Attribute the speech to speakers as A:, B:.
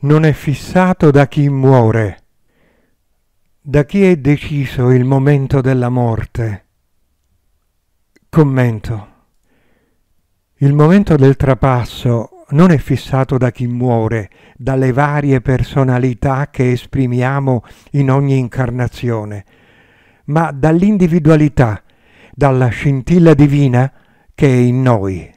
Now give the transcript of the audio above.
A: non è fissato da chi muore, da chi è deciso il momento della morte. Commento. Il momento del trapasso non è fissato da chi muore, dalle varie personalità che esprimiamo in ogni incarnazione, ma dall'individualità, dalla scintilla divina
B: che è in noi.